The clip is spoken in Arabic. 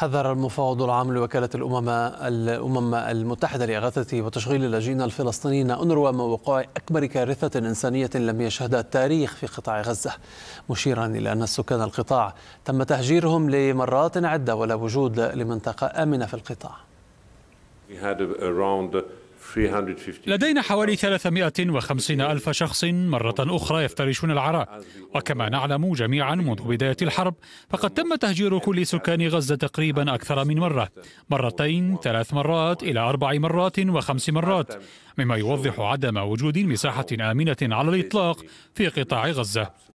حذر المفوض العام لوكالة الأمم الأمم المتحدة لإغاثة وتشغيل اللاجئين الفلسطينيين أنروا من وقوع أكبر كارثة إنسانية لم يشهدها التاريخ في قطاع غزة مشيرا إلى أن سكان القطاع تم تهجيرهم لمرات عدة ولا وجود لمنطقة آمنة في القطاع لدينا حوالي 350 ألف شخص مرة أخرى يفترشون العراء وكما نعلم جميعا منذ بداية الحرب فقد تم تهجير كل سكان غزة تقريبا أكثر من مرة مرتين ثلاث مرات إلى أربع مرات وخمس مرات مما يوضح عدم وجود مساحة آمنة على الإطلاق في قطاع غزة